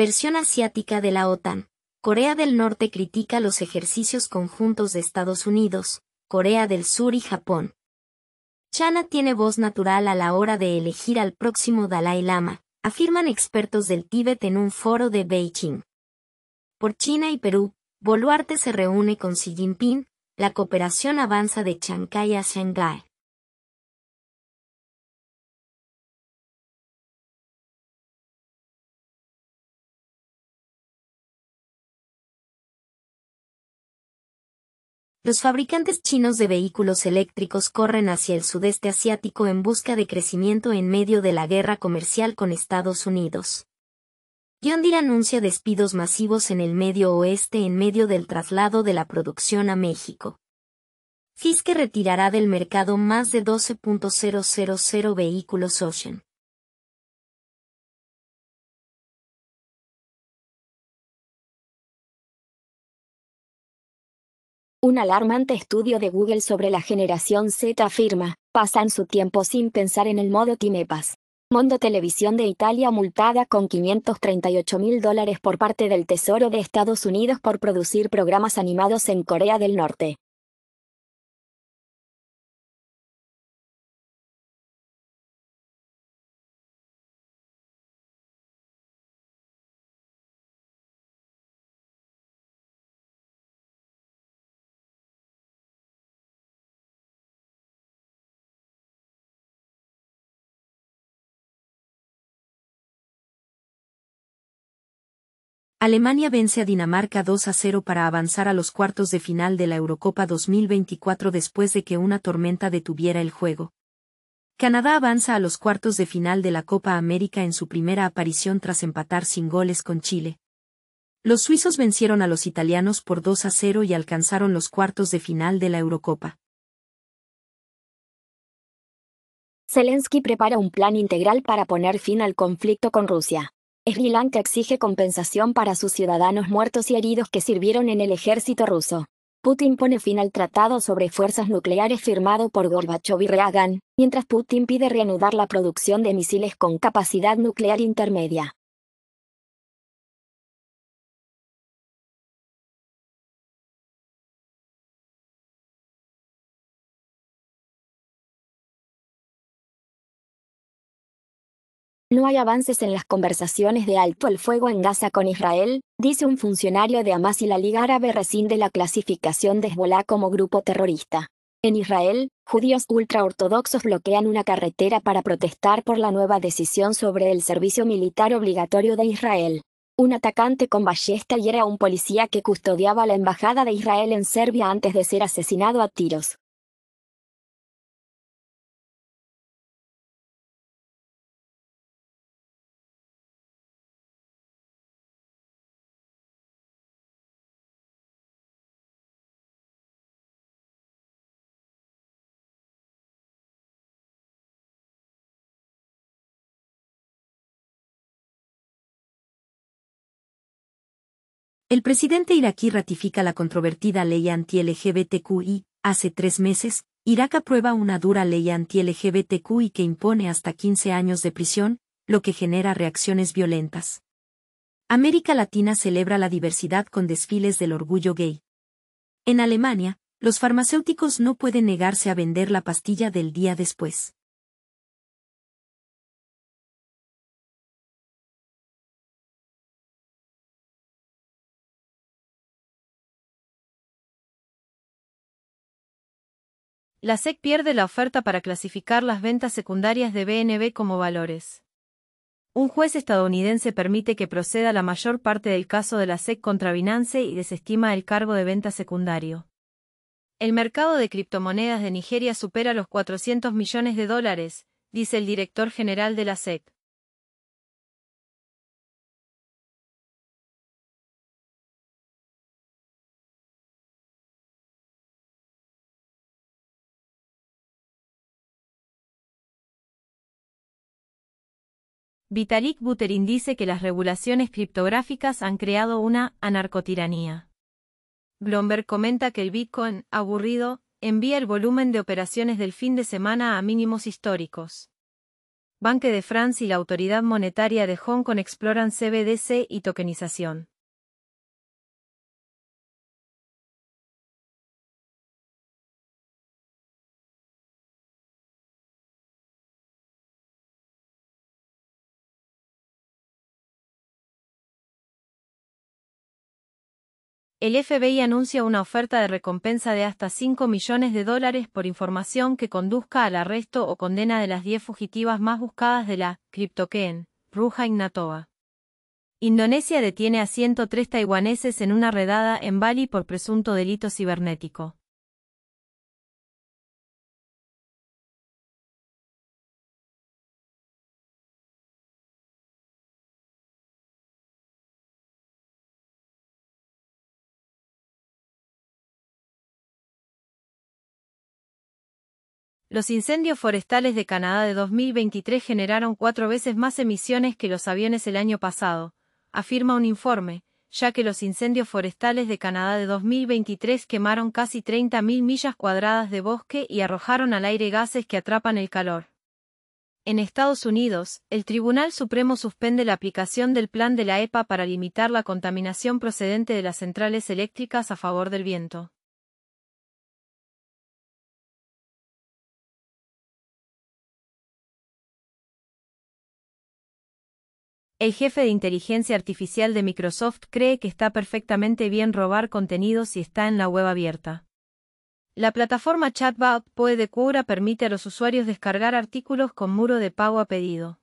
Versión asiática de la OTAN. Corea del Norte critica los ejercicios conjuntos de Estados Unidos, Corea del Sur y Japón. China tiene voz natural a la hora de elegir al próximo Dalai Lama, afirman expertos del Tíbet en un foro de Beijing. Por China y Perú, Boluarte se reúne con Xi Jinping, la cooperación avanza de Kai a Shanghái. los fabricantes chinos de vehículos eléctricos corren hacia el sudeste asiático en busca de crecimiento en medio de la guerra comercial con Estados Unidos. Hyundai anuncia despidos masivos en el medio oeste en medio del traslado de la producción a México. Fiske retirará del mercado más de 12.000 vehículos Ocean. Un alarmante estudio de Google sobre la generación Z afirma, pasan su tiempo sin pensar en el modo Timepas. Mondo Televisión de Italia multada con 538 mil dólares por parte del Tesoro de Estados Unidos por producir programas animados en Corea del Norte. Alemania vence a Dinamarca 2 a 0 para avanzar a los cuartos de final de la Eurocopa 2024 después de que una tormenta detuviera el juego. Canadá avanza a los cuartos de final de la Copa América en su primera aparición tras empatar sin goles con Chile. Los suizos vencieron a los italianos por 2 a 0 y alcanzaron los cuartos de final de la Eurocopa. Zelensky prepara un plan integral para poner fin al conflicto con Rusia. Sri Lanka exige compensación para sus ciudadanos muertos y heridos que sirvieron en el ejército ruso. Putin pone fin al tratado sobre fuerzas nucleares firmado por Gorbachev y Reagan, mientras Putin pide reanudar la producción de misiles con capacidad nuclear intermedia. No hay avances en las conversaciones de alto el fuego en Gaza con Israel, dice un funcionario de Hamas y la Liga Árabe de la clasificación de Hezbollah como grupo terrorista. En Israel, judíos ultraortodoxos bloquean una carretera para protestar por la nueva decisión sobre el servicio militar obligatorio de Israel. Un atacante con ballesta y a un policía que custodiaba la embajada de Israel en Serbia antes de ser asesinado a tiros. El presidente iraquí ratifica la controvertida ley anti-LGBTQI. Hace tres meses, Irak aprueba una dura ley anti-LGBTQI que impone hasta 15 años de prisión, lo que genera reacciones violentas. América Latina celebra la diversidad con desfiles del orgullo gay. En Alemania, los farmacéuticos no pueden negarse a vender la pastilla del día después. La SEC pierde la oferta para clasificar las ventas secundarias de BNB como valores. Un juez estadounidense permite que proceda la mayor parte del caso de la SEC contra Binance y desestima el cargo de venta secundario. El mercado de criptomonedas de Nigeria supera los 400 millones de dólares, dice el director general de la SEC. Vitalik Buterin dice que las regulaciones criptográficas han creado una anarcotiranía. Blomberg comenta que el Bitcoin, aburrido, envía el volumen de operaciones del fin de semana a mínimos históricos. Banque de France y la Autoridad Monetaria de Hong Kong exploran CBDC y tokenización. el FBI anuncia una oferta de recompensa de hasta 5 millones de dólares por información que conduzca al arresto o condena de las 10 fugitivas más buscadas de la CryptoKen, Ruja Ignatova. Indonesia detiene a 103 taiwaneses en una redada en Bali por presunto delito cibernético. Los incendios forestales de Canadá de 2023 generaron cuatro veces más emisiones que los aviones el año pasado, afirma un informe, ya que los incendios forestales de Canadá de 2023 quemaron casi 30.000 millas cuadradas de bosque y arrojaron al aire gases que atrapan el calor. En Estados Unidos, el Tribunal Supremo suspende la aplicación del plan de la EPA para limitar la contaminación procedente de las centrales eléctricas a favor del viento. El jefe de inteligencia artificial de Microsoft cree que está perfectamente bien robar contenido si está en la web abierta. La plataforma Chatbot Poe de Cura permite a los usuarios descargar artículos con muro de pago a pedido.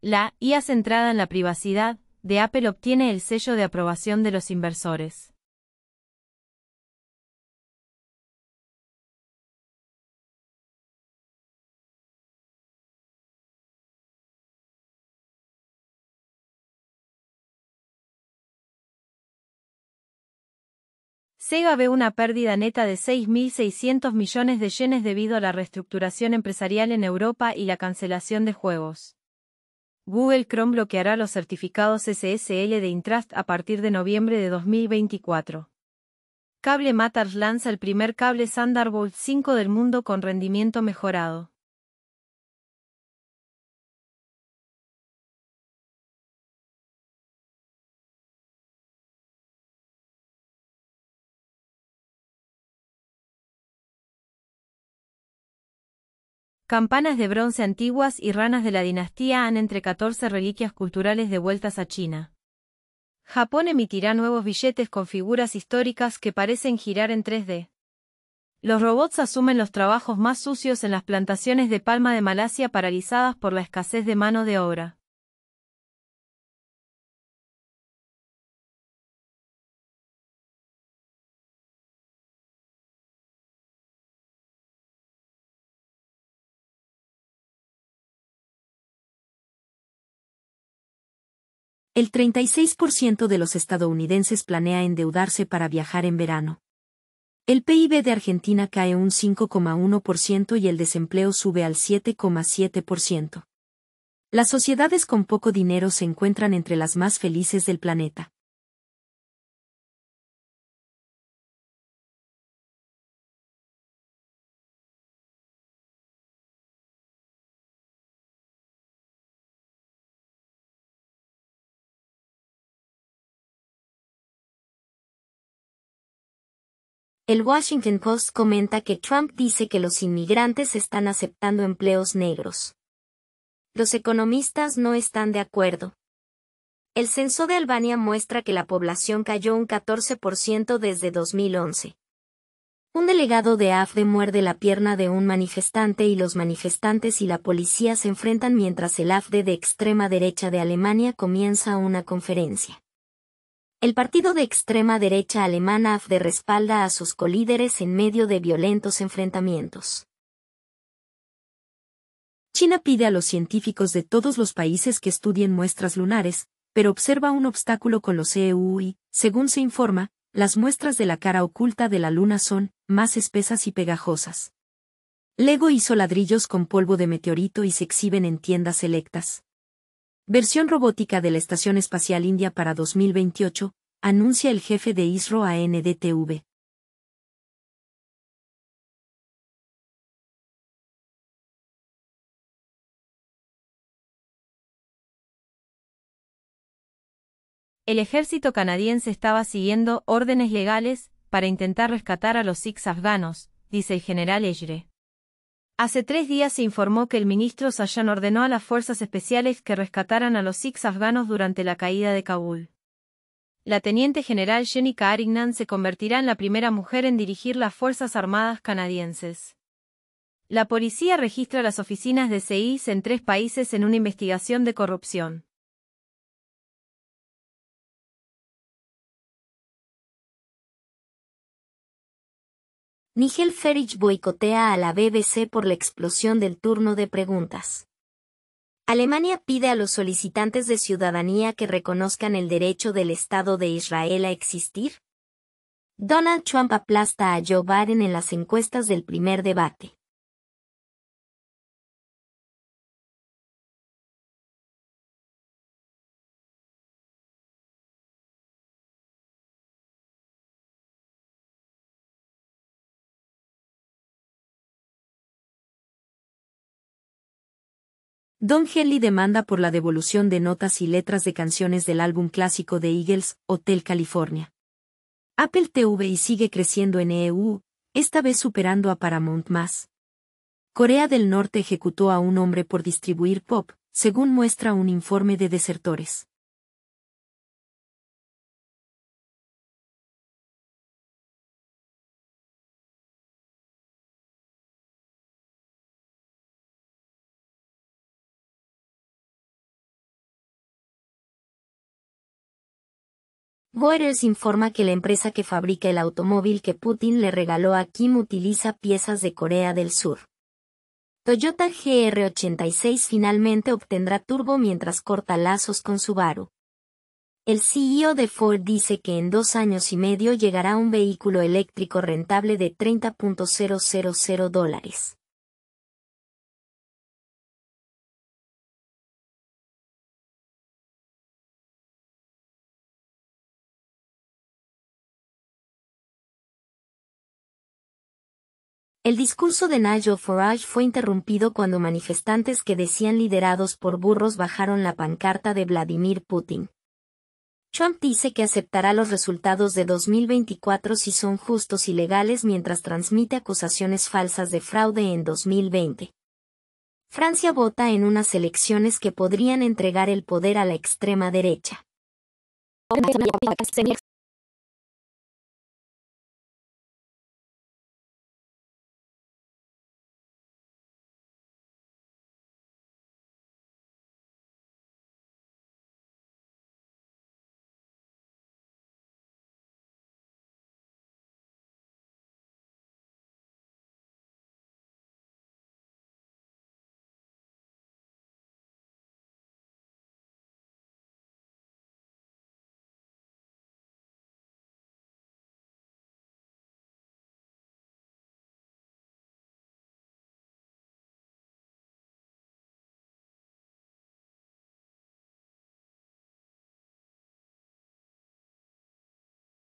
La IA centrada en la privacidad de Apple obtiene el sello de aprobación de los inversores. Sega ve una pérdida neta de 6.600 millones de yenes debido a la reestructuración empresarial en Europa y la cancelación de juegos. Google Chrome bloqueará los certificados SSL de Intrast a partir de noviembre de 2024. Cable Matters lanza el primer cable Thunderbolt 5 del mundo con rendimiento mejorado. Campanas de bronce antiguas y ranas de la dinastía han entre 14 reliquias culturales devueltas a China. Japón emitirá nuevos billetes con figuras históricas que parecen girar en 3D. Los robots asumen los trabajos más sucios en las plantaciones de palma de Malasia paralizadas por la escasez de mano de obra. El 36% de los estadounidenses planea endeudarse para viajar en verano. El PIB de Argentina cae un 5,1% y el desempleo sube al 7,7%. Las sociedades con poco dinero se encuentran entre las más felices del planeta. El Washington Post comenta que Trump dice que los inmigrantes están aceptando empleos negros. Los economistas no están de acuerdo. El censo de Albania muestra que la población cayó un 14% desde 2011. Un delegado de AFDE muerde la pierna de un manifestante y los manifestantes y la policía se enfrentan mientras el AFDE de extrema derecha de Alemania comienza una conferencia. El partido de extrema derecha alemana AfD respalda a sus colíderes en medio de violentos enfrentamientos. China pide a los científicos de todos los países que estudien muestras lunares, pero observa un obstáculo con los EU y, según se informa, las muestras de la cara oculta de la luna son más espesas y pegajosas. Lego hizo ladrillos con polvo de meteorito y se exhiben en tiendas selectas. Versión robótica de la Estación Espacial India para 2028, anuncia el jefe de ISRO a NDTV. El ejército canadiense estaba siguiendo órdenes legales para intentar rescatar a los Sikhs afganos, dice el general Ejre. Hace tres días se informó que el ministro Sayan ordenó a las fuerzas especiales que rescataran a los Sikhs afganos durante la caída de Kabul. La teniente general Jenny Arignan se convertirá en la primera mujer en dirigir las Fuerzas Armadas canadienses. La policía registra las oficinas de CIS en tres países en una investigación de corrupción. Nigel Farage boicotea a la BBC por la explosión del turno de preguntas. Alemania pide a los solicitantes de ciudadanía que reconozcan el derecho del Estado de Israel a existir. Donald Trump aplasta a Joe Biden en las encuestas del primer debate. Don Henley demanda por la devolución de notas y letras de canciones del álbum clásico de Eagles, Hotel California. Apple TV y sigue creciendo en EU, esta vez superando a Paramount más. Corea del Norte ejecutó a un hombre por distribuir pop, según muestra un informe de desertores. Reuters informa que la empresa que fabrica el automóvil que Putin le regaló a Kim utiliza piezas de Corea del Sur. Toyota GR86 finalmente obtendrá turbo mientras corta lazos con Subaru. El CEO de Ford dice que en dos años y medio llegará un vehículo eléctrico rentable de 30.000 dólares. El discurso de Nigel Farage fue interrumpido cuando manifestantes que decían liderados por burros bajaron la pancarta de Vladimir Putin. Trump dice que aceptará los resultados de 2024 si son justos y legales mientras transmite acusaciones falsas de fraude en 2020. Francia vota en unas elecciones que podrían entregar el poder a la extrema derecha.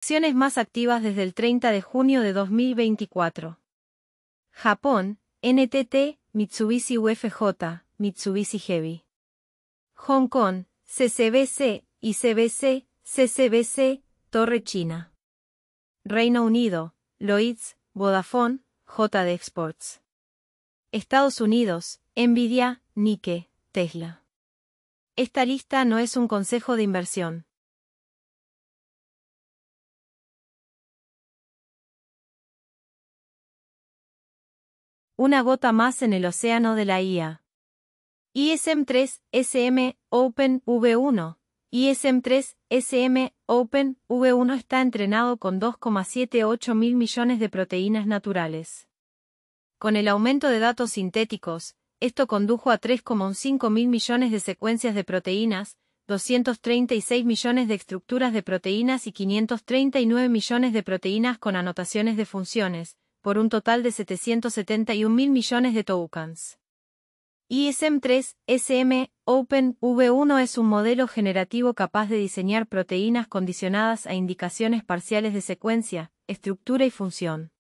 Acciones más activas desde el 30 de junio de 2024. Japón, NTT, Mitsubishi UFJ, Mitsubishi Heavy. Hong Kong, CCBC, ICBC, CCBC, Torre China. Reino Unido, Lloyds, Vodafone, JD Exports. Estados Unidos, Nvidia, Nike, Tesla. Esta lista no es un consejo de inversión. Una gota más en el océano de la IA. ISM3, SM, Open V1. ISM3, SM, Open V1 está entrenado con 2,78 mil millones de proteínas naturales. Con el aumento de datos sintéticos, esto condujo a 3,5 mil millones de secuencias de proteínas, 236 millones de estructuras de proteínas y 539 millones de proteínas con anotaciones de funciones, por un total de 771 mil millones de tokens. ISM3, SM, Open V1 es un modelo generativo capaz de diseñar proteínas condicionadas a indicaciones parciales de secuencia, estructura y función.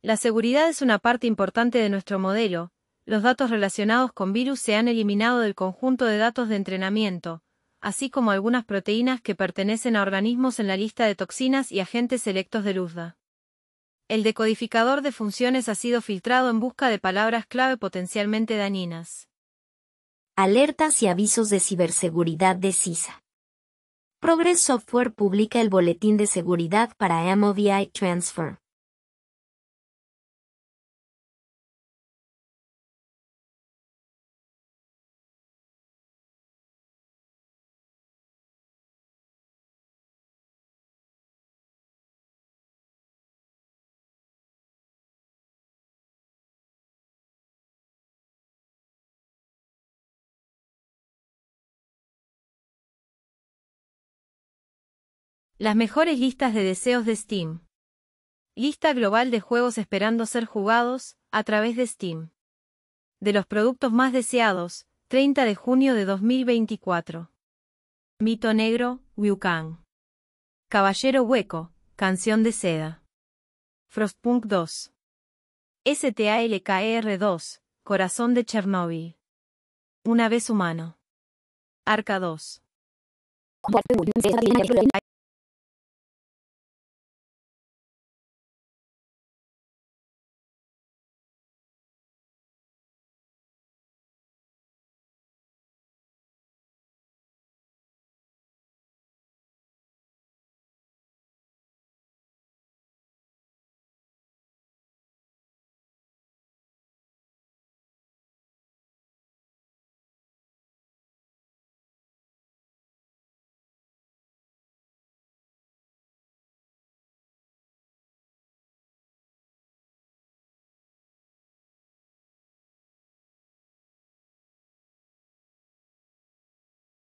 La seguridad es una parte importante de nuestro modelo. Los datos relacionados con virus se han eliminado del conjunto de datos de entrenamiento, así como algunas proteínas que pertenecen a organismos en la lista de toxinas y agentes selectos de Lusda el decodificador de funciones ha sido filtrado en busca de palabras clave potencialmente dañinas. Alertas y avisos de ciberseguridad de CISA. Progress Software publica el Boletín de Seguridad para MOVI Transfer. Las mejores listas de deseos de Steam. Lista global de juegos esperando ser jugados, a través de Steam. De los productos más deseados, 30 de junio de 2024. Mito Negro, Wukang. Caballero Hueco, Canción de Seda. Frostpunk 2. STALKER 2, Corazón de Chernóbil. Una vez humano. Arca 2.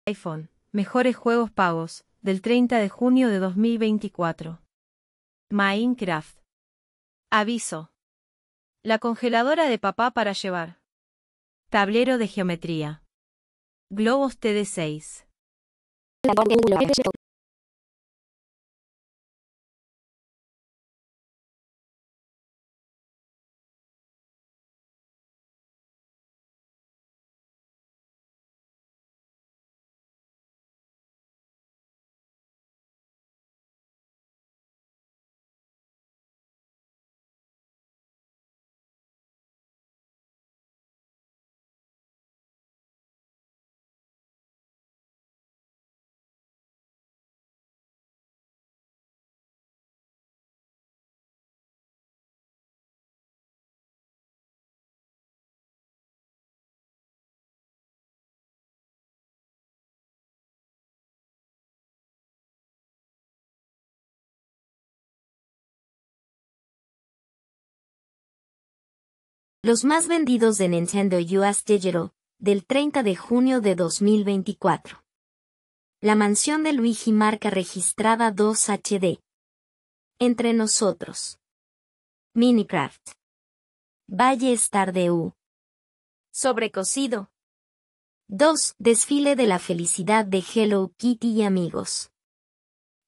iPhone, mejores juegos pagos, del 30 de junio de 2024. Minecraft. Aviso. La congeladora de papá para llevar. Tablero de geometría. Globos TD6. Los más vendidos de Nintendo US Digital, del 30 de junio de 2024. La mansión de Luigi marca registrada 2 HD. Entre nosotros. Minecraft. Valle Star de U. Sobrecocido. 2. Desfile de la felicidad de Hello Kitty y amigos.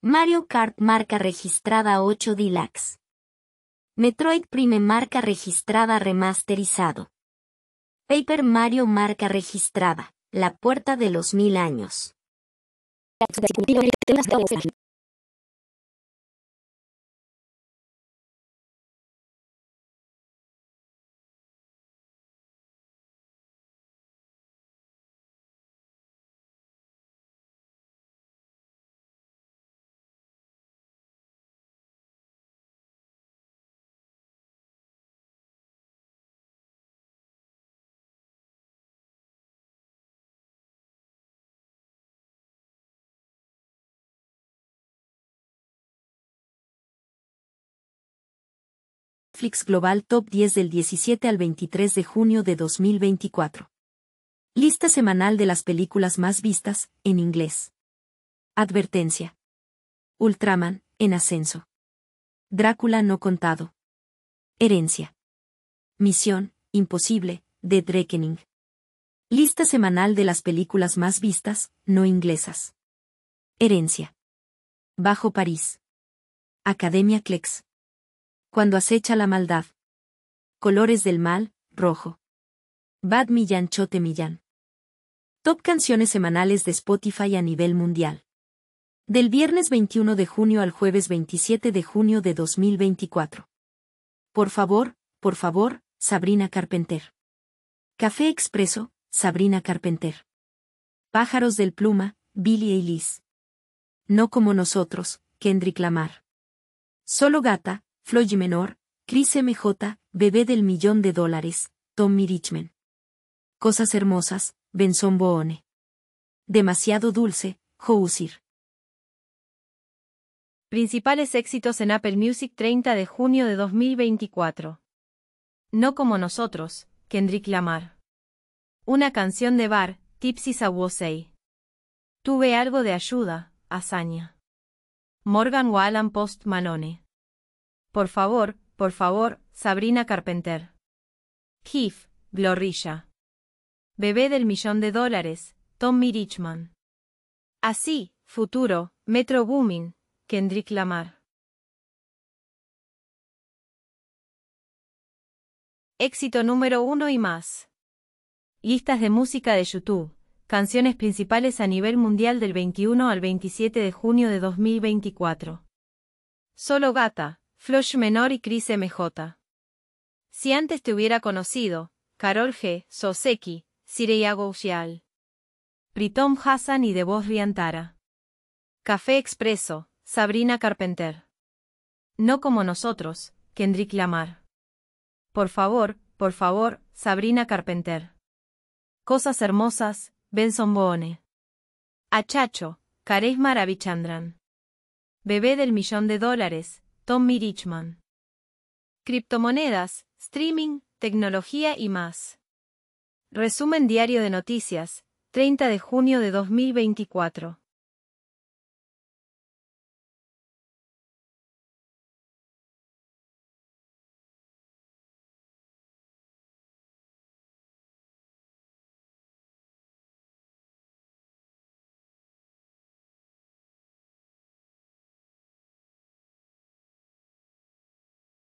Mario Kart marca registrada 8 Deluxe. Metroid Prime marca registrada remasterizado. Paper Mario marca registrada. La puerta de los mil años. Netflix Global Top 10 del 17 al 23 de junio de 2024. Lista semanal de las películas más vistas, en inglés. Advertencia. Ultraman, en ascenso. Drácula no contado. Herencia. Misión, imposible, de Reckoning. Lista semanal de las películas más vistas, no inglesas. Herencia. Bajo París. Academia Clex. Cuando acecha la maldad. Colores del mal, rojo. Bad Millán Chote Millán. Top canciones semanales de Spotify a nivel mundial. Del viernes 21 de junio al jueves 27 de junio de 2024. Por favor, por favor, Sabrina Carpenter. Café Expreso, Sabrina Carpenter. Pájaros del Pluma, Billy Eilish. No como nosotros, Kendrick Lamar. Solo Gata, Floyd Menor, Chris MJ, Bebé del Millón de Dólares, Tommy Richman. Cosas Hermosas, Benson Boone. Demasiado Dulce, Housir. Principales éxitos en Apple Music 30 de junio de 2024. No como nosotros, Kendrick Lamar. Una canción de bar, Tipsy Sawosei. Tuve algo de ayuda, hazaña. Morgan Wallen Post Malone. Por favor, por favor, Sabrina Carpenter. Heath, Glorilla. Bebé del millón de dólares, Tommy Richman. Así, futuro, Metro Booming, Kendrick Lamar. Éxito número uno y más. Listas de música de YouTube. Canciones principales a nivel mundial del 21 al 27 de junio de 2024. Solo Gata, Flush menor y Chris MJ. Si antes te hubiera conocido, Carol G., Soseki, Sireyago Ucial. Pritom Hassan y Devos Riantara. Café Expreso, Sabrina Carpenter. No como nosotros, Kendrick Lamar. Por favor, por favor, Sabrina Carpenter. Cosas hermosas, Benson Boone. Achacho, Cares Maravichandran. Bebé del millón de dólares, Tommy Richman. Criptomonedas, streaming, tecnología y más. Resumen diario de noticias, 30 de junio de 2024.